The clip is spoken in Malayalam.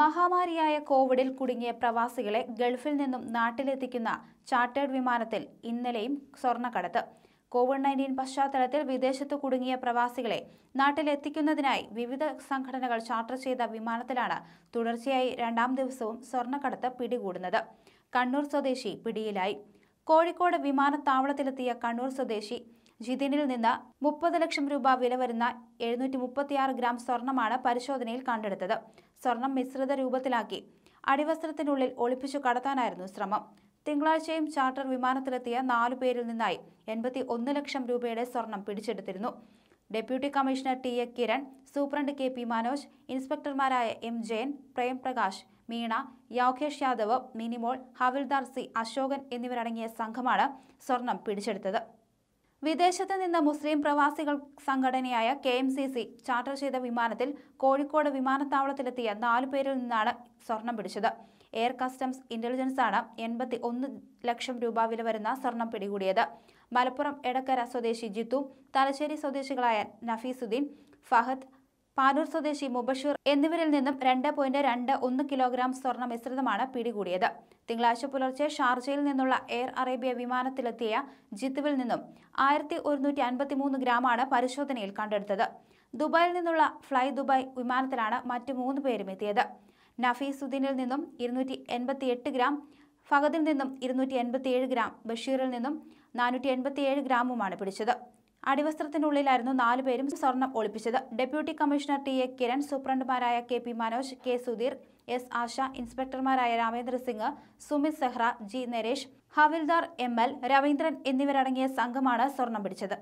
മഹാമാരിയായ കോവിഡിൽ കുടുങ്ങിയ പ്രവാസികളെ ഗൾഫിൽ നിന്നും നാട്ടിലെത്തിക്കുന്ന ചാർട്ടേഡ് വിമാനത്തിൽ ഇന്നലെയും സ്വർണ്ണക്കടത്ത് കോവിഡ് നയൻറ്റീൻ പശ്ചാത്തലത്തിൽ വിദേശത്ത് കുടുങ്ങിയ പ്രവാസികളെ നാട്ടിലെത്തിക്കുന്നതിനായി വിവിധ സംഘടനകൾ ചാർട്ടർ ചെയ്ത വിമാനത്തിലാണ് തുടർച്ചയായി രണ്ടാം ദിവസവും സ്വർണ്ണക്കടത്ത് പിടികൂടുന്നത് കണ്ണൂർ സ്വദേശി പിടിയിലായി കോഴിക്കോട് വിമാനത്താവളത്തിലെത്തിയ കണ്ണൂർ സ്വദേശി ജിതിനിൽ നിന്ന് മുപ്പത് ലക്ഷം രൂപ വില വരുന്ന എഴുന്നൂറ്റി മുപ്പത്തിയാറ് ഗ്രാം സ്വർണമാണ് പരിശോധനയിൽ കണ്ടെടുത്തത് സ്വർണം മിശ്രിത രൂപത്തിലാക്കി അടിവസ്ത്രത്തിനുള്ളിൽ ഒളിപ്പിച്ചു കടത്താനായിരുന്നു ശ്രമം തിങ്കളാഴ്ചയും ചാർട്ടർ വിമാനത്തിലെത്തിയ നാലു പേരിൽ നിന്നായി എൺപത്തി ഒന്ന് ലക്ഷം രൂപയുടെ സ്വർണം പിടിച്ചെടുത്തിരുന്നു deputy commissioner T A Kiran superintendent K P Manoj ഇൻസ്പെക്ടർമാരായ എം ജയൻ പ്രേംപ്രകാശ് മീണ യോഗേഷ് യാദവ് മിനിമോൾ ഹവിൽദാർ സി അശോകൻ എന്നിവരടങ്ങിയ സംഘമാണ് സ്വർണം പിടിച്ചെടുത്തത് വിദേശത്ത് നിന്ന് മുസ്ലിം പ്രവാസികൾ സംഘടനയായ K M C C charter ചെയ്ത വിമാനത്തിൽ കോഴിക്കോട് വിമാനത്താവളത്തിലെത്തിയ നാലു പേരിൽ നിന്നാണ് സ്വർണം പിടിച്ചത് എയർ കസ്റ്റംസ് ഇന്റലിജൻസാണ് എൺപത്തി ഒന്ന് ലക്ഷം രൂപ വില വരുന്ന സ്വർണം പിടികൂടിയത് മലപ്പുറം എടക്കര സ്വദേശി ജിത്തു തലശ്ശേരി സ്വദേശികളായ നഫീസുദ്ദീൻ ഫഹദ് പാനൂർ സ്വദേശി മുബഷീർ എന്നിവരിൽ നിന്നും രണ്ട് പോയിന്റ് രണ്ട് ഒന്ന് കിലോഗ്രാം സ്വർണ്ണ മിശ്രിതമാണ് പിടികൂടിയത് തിങ്കളാഴ്ച പുലർച്ചെ ഷാർജയിൽ നിന്നുള്ള എയർ അറേബ്യ വിമാനത്തിലെത്തിയ ജിത്തുവിൽ നിന്നും ആയിരത്തി ഒരുന്നൂറ്റി അൻപത്തിമൂന്ന് ഗ്രാമാണ് പരിശോധനയിൽ കണ്ടെടുത്തത് ദുബായിൽ നിന്നുള്ള ഫ്ലൈ ദുബായ് വിമാനത്തിലാണ് മറ്റു മൂന്ന് പേരും എത്തിയത് നഫീസുദ്ദീനിൽ നിന്നും ഇരുന്നൂറ്റി ഗ്രാം ഫഹദിൽ നിന്നും ഇരുന്നൂറ്റി ഗ്രാം ബഷീറിൽ നിന്നും നാനൂറ്റി എൺപത്തിയേഴ് ഗ്രാമുമാണ് പിടിച്ചത് അടിവസ്ത്രത്തിനുള്ളിലായിരുന്നു നാലുപേരും സ്വർണം ഒളിപ്പിച്ചത് deputy commissioner T A Kiran സൂപ്രണ്ടുമാരായ K P Manoj K Sudheer S Asha ഇൻസ്പെക്ടർമാരായ രാമേന്ദ്ര സിംഗ് സുമിത് സെഹ്റ ജി നരേഷ് ഹവിൽദാർ എം എൽ രവീന്ദ്രൻ എന്നിവരടങ്ങിയ സംഘമാണ് സ്വർണം പിടിച്ചത്